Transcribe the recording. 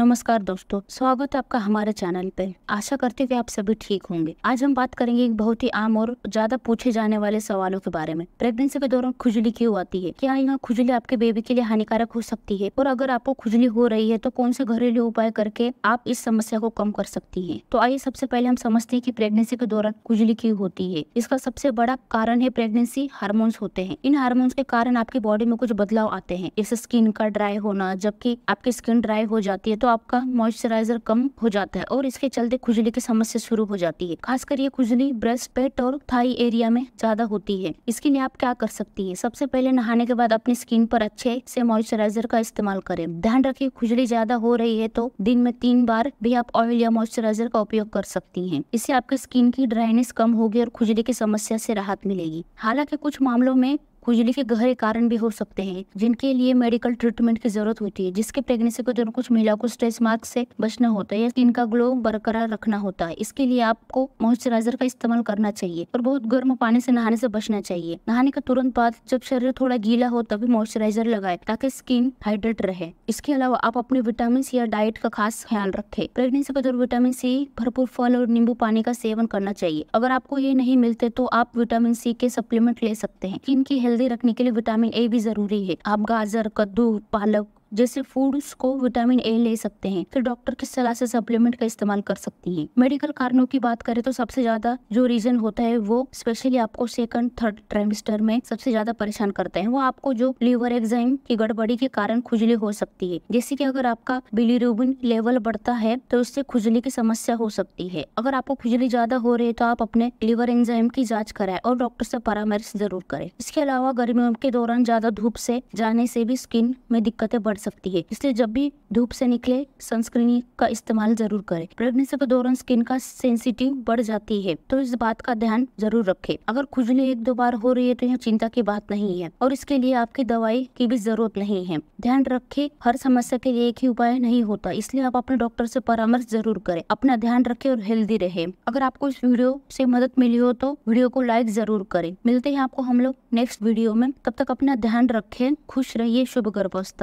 नमस्कार दोस्तों स्वागत है आपका हमारे चैनल पे आशा करते हुए आप सभी ठीक होंगे आज हम बात करेंगे एक बहुत ही आम और ज्यादा पूछे जाने वाले सवालों के बारे में प्रेगनेंसी के दौरान खुजली क्यों आती है क्या यहाँ खुजली आपके बेबी के लिए हानिकारक हो सकती है और अगर आपको खुजली हो रही है तो कौन से घरेलू उपाय करके आप इस समस्या को कम कर सकती है तो आइए सबसे पहले हम समझते हैं की प्रेगनेंसी के दौरान खुजली क्यों होती है इसका सबसे बड़ा कारण है प्रेगनेंसी हार्मोन्स होते हैं इन हार्मोन्स के कारण आपकी बॉडी में कुछ बदलाव आते हैं जैसे स्किन का ड्राई होना जबकि आपकी स्किन ड्राई हो जाती है तो आपका मॉइस्चराइजर कम हो जाता है और इसके चलते खुजली की समस्या शुरू हो जाती है खासकर ये खुजली ब्रेस्ट पेट और थाई एरिया में ज्यादा होती है इसके लिए आप क्या कर सकती है सबसे पहले नहाने के बाद अपनी स्किन पर अच्छे से मॉइस्चराइजर का इस्तेमाल करें ध्यान रखिए खुजली ज्यादा हो रही है तो दिन में तीन बार भी आप ऑयल या मॉइस्चराइजर का उपयोग कर सकती है इससे आपके स्किन की ड्राइनेस कम होगी और खुजली की समस्या से राहत मिलेगी हालांकि कुछ मामलों में खुजली के गहरे कारण भी हो सकते हैं जिनके लिए मेडिकल ट्रीटमेंट की जरूरत होती है जिसके प्रेगनेंसी के दौरान कुछ महिला को स्ट्रेस मार्क से बचना होता है या स्किन का ग्लो बरकरार रखना होता है इसके लिए आपको मॉइस्चराइजर का इस्तेमाल करना चाहिए और बहुत गर्म पानी से नहाने से बचना चाहिए नहाने के तुरंत बाद जब शरीर थोड़ा गीला हो तभी मॉइस्चराइजर लगाए ताकि स्किन हाइड्रेट रहे इसके अलावा आप अपने विटामिन या डाइट का खास ख्याल रखे प्रेगनेंसी के दौरान विटामिन सी भरपूर फल और नींबू पानी का सेवन करना चाहिए अगर आपको ये नहीं मिलते तो आप विटामिन सी के सप्लीमेंट ले सकते हैं स्किन की हेल्दी रखने के लिए विटामिन ए भी जरूरी है आप गाजर कद्दू पालक जैसे फूड्स को विटामिन ए ले सकते हैं फिर डॉक्टर की सलाह से सप्लीमेंट का इस्तेमाल कर सकती है मेडिकल कारणों की बात करें तो सबसे ज्यादा जो रीजन होता है वो स्पेशली आपको सेकंड थर्ड ट्रेमिस्टर में सबसे ज्यादा परेशान करता है वो आपको जो लीवर एग्जाम की गड़बड़ी के कारण खुजली हो सकती है जैसे की अगर आपका बिलीरूबिन लेवल बढ़ता है तो उससे खुजली की समस्या हो सकती है अगर आपको खुजली ज्यादा हो रही है तो आप अपने लीवर एंजाइम की जाँच कराए और डॉक्टर से परामर्श जरूर करें इसके अलावा गर्मियों के दौरान ज्यादा धूप से जाने से भी स्किन में दिक्कतें बढ़ सकती है इसलिए जब भी धूप से निकले सनस्क्रीन का इस्तेमाल जरूर करें प्रेगनेंसी के दौरान स्किन का सेंसिटिव बढ़ जाती है तो इस बात का ध्यान जरूर रखें अगर खुजली एक दो बार हो रही है तो यह चिंता की बात नहीं है और इसके लिए आपकी दवाई की भी जरूरत नहीं है ध्यान रखे हर समस्या के लिए एक ही उपाय नहीं होता इसलिए आप अपने डॉक्टर से परामर्श जरूर करें अपना ध्यान रखे और हेल्दी रहे अगर आपको इस वीडियो से मदद मिली हो तो वीडियो को लाइक जरूर करें मिलते हैं आपको हम लोग नेक्स्ट वीडियो में तब तक अपना ध्यान रखें खुश रहिए शुभ गर्भावस्था